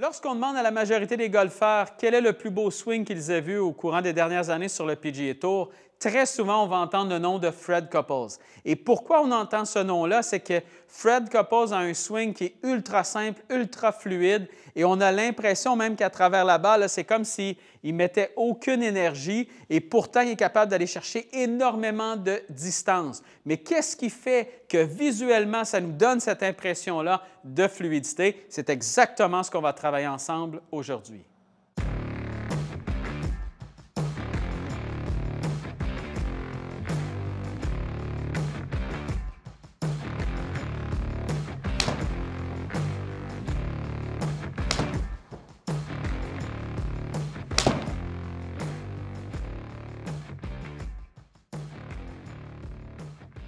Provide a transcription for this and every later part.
Lorsqu'on demande à la majorité des golfeurs quel est le plus beau swing qu'ils aient vu au courant des dernières années sur le PGA Tour, très souvent, on va entendre le nom de Fred Couples. Et pourquoi on entend ce nom-là? C'est que Fred Couples a un swing qui est ultra simple, ultra fluide, et on a l'impression même qu'à travers la balle, c'est comme s'il si ne mettait aucune énergie, et pourtant, il est capable d'aller chercher énormément de distance. Mais qu'est-ce qui fait que visuellement, ça nous donne cette impression-là de fluidité? C'est exactement ce qu'on va travailler ensemble aujourd'hui.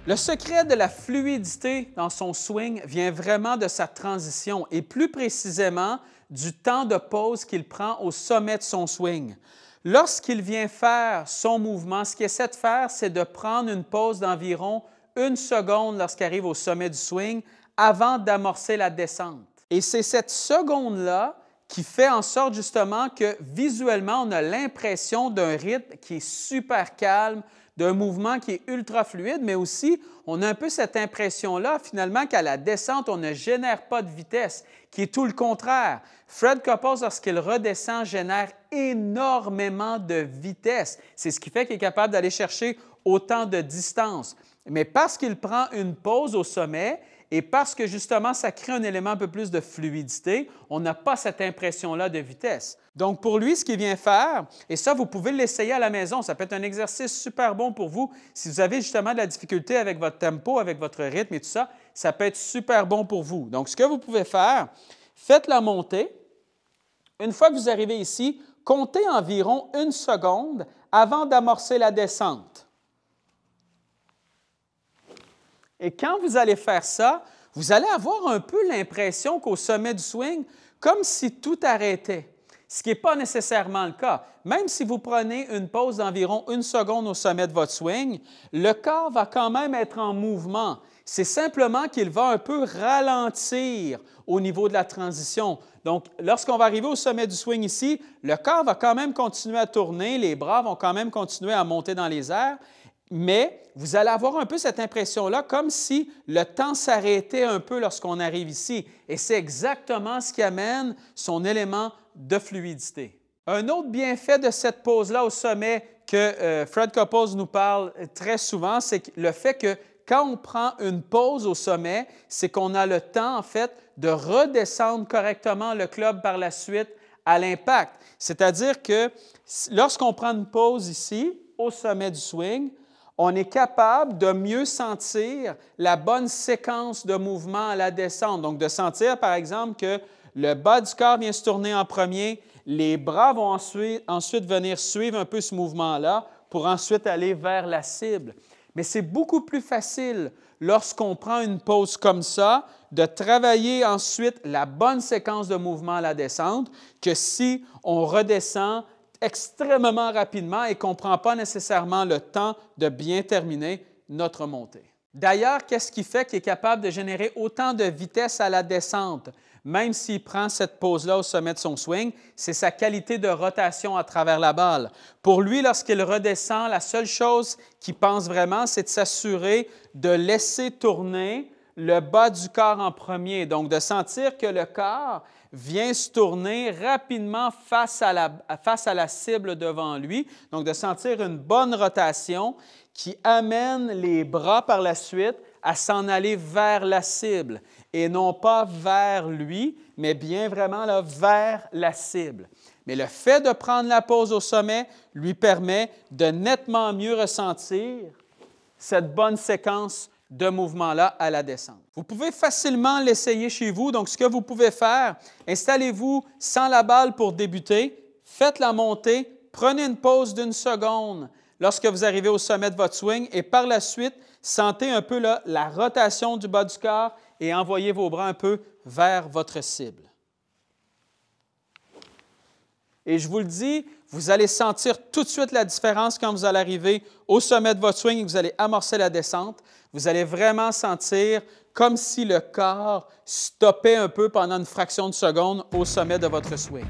Le secret de la fluidité dans son swing vient vraiment de sa transition et plus précisément du temps de pause qu'il prend au sommet de son swing. Lorsqu'il vient faire son mouvement, ce qu'il essaie de faire, c'est de prendre une pause d'environ une seconde lorsqu'il arrive au sommet du swing avant d'amorcer la descente. Et c'est cette seconde-là qui fait en sorte justement que visuellement, on a l'impression d'un rythme qui est super calme, d'un mouvement qui est ultra fluide, mais aussi on a un peu cette impression-là finalement qu'à la descente, on ne génère pas de vitesse, qui est tout le contraire. Fred Coppers, lorsqu'il redescend, génère énormément de vitesse. C'est ce qui fait qu'il est capable d'aller chercher autant de distance. Mais parce qu'il prend une pause au sommet, et parce que justement, ça crée un élément un peu plus de fluidité, on n'a pas cette impression-là de vitesse. Donc pour lui, ce qu'il vient faire, et ça, vous pouvez l'essayer à la maison, ça peut être un exercice super bon pour vous. Si vous avez justement de la difficulté avec votre tempo, avec votre rythme et tout ça, ça peut être super bon pour vous. Donc ce que vous pouvez faire, faites la montée. Une fois que vous arrivez ici, comptez environ une seconde avant d'amorcer la descente. Et quand vous allez faire ça, vous allez avoir un peu l'impression qu'au sommet du swing, comme si tout arrêtait, ce qui n'est pas nécessairement le cas. Même si vous prenez une pause d'environ une seconde au sommet de votre swing, le corps va quand même être en mouvement. C'est simplement qu'il va un peu ralentir au niveau de la transition. Donc, lorsqu'on va arriver au sommet du swing ici, le corps va quand même continuer à tourner, les bras vont quand même continuer à monter dans les airs, mais vous allez avoir un peu cette impression-là, comme si le temps s'arrêtait un peu lorsqu'on arrive ici. Et c'est exactement ce qui amène son élément de fluidité. Un autre bienfait de cette pause-là au sommet que euh, Fred Coppos nous parle très souvent, c'est le fait que quand on prend une pause au sommet, c'est qu'on a le temps, en fait, de redescendre correctement le club par la suite à l'impact. C'est-à-dire que lorsqu'on prend une pause ici, au sommet du swing, on est capable de mieux sentir la bonne séquence de mouvement à la descente. Donc, de sentir, par exemple, que le bas du corps vient se tourner en premier, les bras vont ensuite, ensuite venir suivre un peu ce mouvement-là pour ensuite aller vers la cible. Mais c'est beaucoup plus facile lorsqu'on prend une pause comme ça de travailler ensuite la bonne séquence de mouvement à la descente que si on redescend extrêmement rapidement et qu'on ne prend pas nécessairement le temps de bien terminer notre montée. D'ailleurs, qu'est-ce qui fait qu'il est capable de générer autant de vitesse à la descente, même s'il prend cette pause-là au sommet de son swing? C'est sa qualité de rotation à travers la balle. Pour lui, lorsqu'il redescend, la seule chose qu'il pense vraiment, c'est de s'assurer de laisser tourner le bas du corps en premier, donc de sentir que le corps vient se tourner rapidement face à la, face à la cible devant lui, donc de sentir une bonne rotation qui amène les bras par la suite à s'en aller vers la cible et non pas vers lui, mais bien vraiment vers la cible. Mais le fait de prendre la pause au sommet lui permet de nettement mieux ressentir cette bonne séquence de mouvement-là à la descente. Vous pouvez facilement l'essayer chez vous. Donc, ce que vous pouvez faire, installez-vous sans la balle pour débuter, faites la montée, prenez une pause d'une seconde lorsque vous arrivez au sommet de votre swing et par la suite, sentez un peu la, rotation du bas du corps et envoyez vos bras un peu vers votre cible. Et je vous le dis, vous allez sentir tout de suite la différence quand vous allez arriver au sommet de votre swing et que vous allez amorcer la descente. Vous allez vraiment sentir comme si le corps stoppait un peu pendant une fraction de seconde au sommet de votre swing.